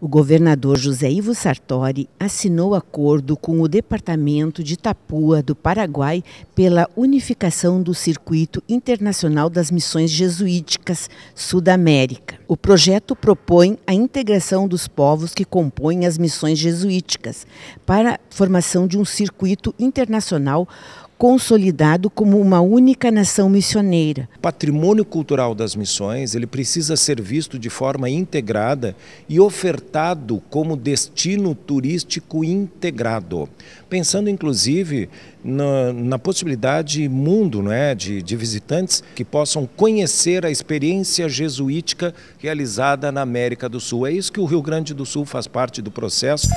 O governador José Ivo Sartori assinou acordo com o departamento de Tapua do Paraguai, pela unificação do Circuito Internacional das Missões Jesuíticas Sudamérica. O projeto propõe a integração dos povos que compõem as missões jesuíticas para a formação de um circuito internacional consolidado como uma única nação missioneira. O patrimônio cultural das missões, ele precisa ser visto de forma integrada e ofertado como destino turístico integrado. Pensando inclusive na, na possibilidade mundo, não é, de, de visitantes que possam conhecer a experiência jesuítica realizada na América do Sul. É isso que o Rio Grande do Sul faz parte do processo.